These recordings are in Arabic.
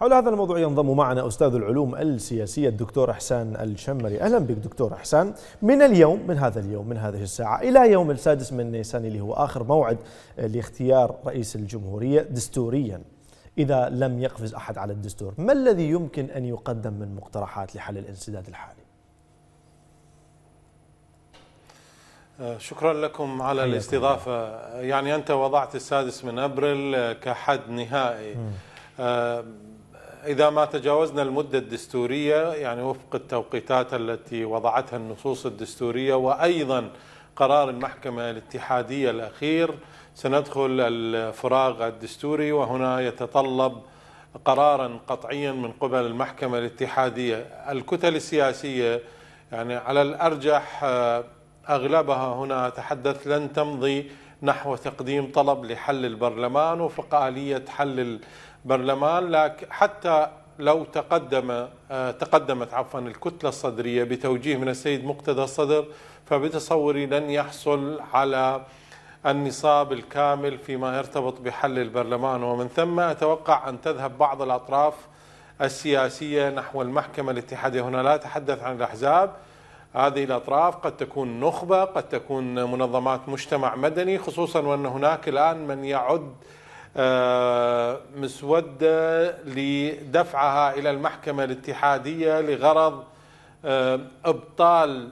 حول هذا الموضوع ينضم معنا أستاذ العلوم السياسية الدكتور إحسان الشمري أهلا بك دكتور إحسان من اليوم من هذا اليوم من هذه الساعة إلى يوم السادس من نيسان اللي هو آخر موعد لاختيار رئيس الجمهورية دستوريا إذا لم يقفز أحد على الدستور ما الذي يمكن أن يقدم من مقترحات لحل الانسداد الحالي آه، شكرا لكم على الاستضافة يعني أنت وضعت السادس من أبريل آه، كحد نهائي م. إذا ما تجاوزنا المدة الدستورية يعني وفق التوقيتات التي وضعتها النصوص الدستورية وأيضا قرار المحكمة الاتحادية الأخير سندخل الفراغ الدستوري وهنا يتطلب قرارا قطعيا من قبل المحكمة الاتحادية الكتل السياسية يعني على الأرجح أغلبها هنا تحدث لن تمضي نحو تقديم طلب لحل البرلمان وفق آلية حل برلمان لكن حتى لو تقدم آه، تقدمت عفوا الكتله الصدريه بتوجيه من السيد مقتدى الصدر فبتصوري لن يحصل على النصاب الكامل فيما يرتبط بحل البرلمان ومن ثم اتوقع ان تذهب بعض الاطراف السياسيه نحو المحكمه الاتحاديه هنا لا اتحدث عن الاحزاب هذه الاطراف قد تكون نخبه قد تكون منظمات مجتمع مدني خصوصا وان هناك الان من يعد آه، مسودة لدفعها إلى المحكمة الاتحادية لغرض آه، إبطال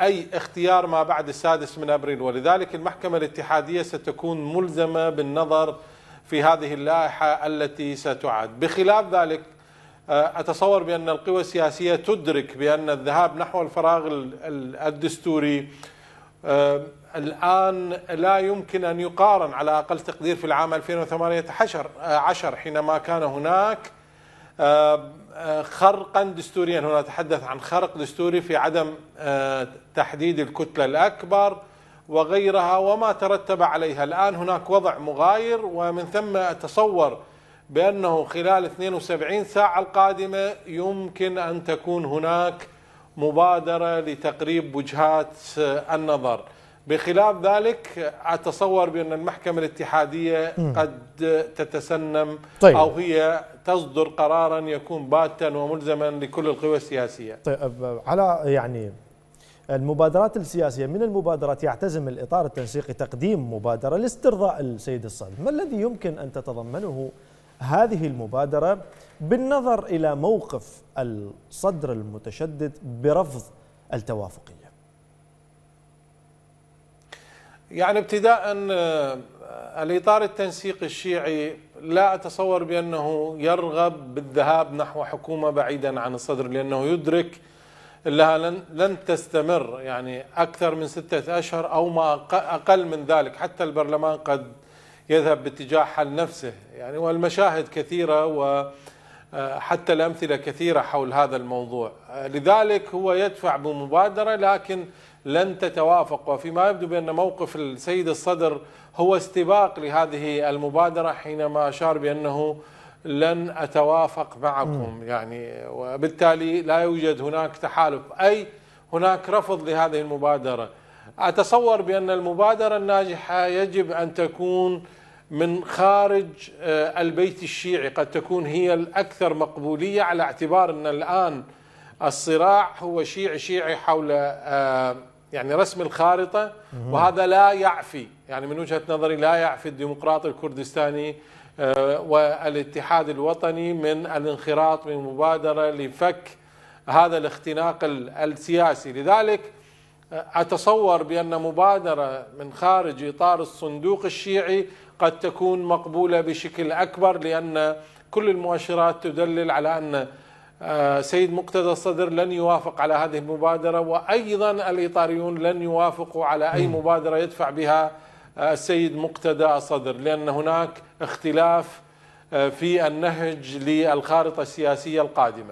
أي اختيار ما بعد السادس من أبريل ولذلك المحكمة الاتحادية ستكون ملزمة بالنظر في هذه اللائحة التي ستعد بخلاف ذلك آه، أتصور بأن القوى السياسية تدرك بأن الذهاب نحو الفراغ الدستوري الآن لا يمكن أن يقارن على أقل تقدير في العام 2018 آه، عشر حينما كان هناك آه، خرقا دستوريا هنا نتحدث عن خرق دستوري في عدم آه، تحديد الكتلة الأكبر وغيرها وما ترتب عليها الآن هناك وضع مغاير ومن ثم أتصور بأنه خلال 72 ساعة القادمة يمكن أن تكون هناك مبادرة لتقريب وجهات آه، النظر بخلاف ذلك أتصور بأن المحكمة الاتحادية قد تتسنم طيب. أو هي تصدر قرارا يكون باتا وملزما لكل القوى السياسية طيب على يعني المبادرات السياسية من المبادرات يعتزم الإطار التنسيقي تقديم مبادرة لاسترضاء السيد الصدر ما الذي يمكن أن تتضمنه هذه المبادرة بالنظر إلى موقف الصدر المتشدد برفض التوافقية يعني ابتداء آه، الإطار التنسيقي الشيعي لا أتصور بأنه يرغب بالذهاب نحو حكومة بعيدا عن الصدر لأنه يدرك لها لن, لن تستمر يعني أكثر من ستة أشهر أو ما أقل من ذلك حتى البرلمان قد يذهب باتجاه حل نفسه يعني والمشاهد كثيرة وحتى آه، الأمثلة كثيرة حول هذا الموضوع آه، لذلك هو يدفع بمبادرة لكن لن تتوافق وفيما يبدو بأن موقف السيد الصدر هو استباق لهذه المبادرة حينما أشار بأنه لن أتوافق معكم يعني وبالتالي لا يوجد هناك تحالف أي هناك رفض لهذه المبادرة أتصور بأن المبادرة الناجحة يجب أن تكون من خارج آه، البيت الشيعي قد تكون هي الأكثر مقبولية على اعتبار أن الآن الصراع هو شيعي شيعي حول آه، يعني رسم الخارطة وهذا لا يعفي يعني من وجهة نظري لا يعفي الديمقراطي الكردستاني آه، والاتحاد الوطني من الانخراط من مبادرة لفك هذا الاختناق السياسي لذلك اتصور بان مبادره من خارج اطار الصندوق الشيعي قد تكون مقبوله بشكل اكبر لان كل المؤشرات تدلل على ان آه، سيد مقتدى الصدر لن يوافق على هذه المبادره وايضا الايطاليون لن يوافقوا على اي مبادره يدفع بها السيد آه، مقتدى الصدر لان هناك اختلاف آه، في النهج للخارطه السياسيه القادمه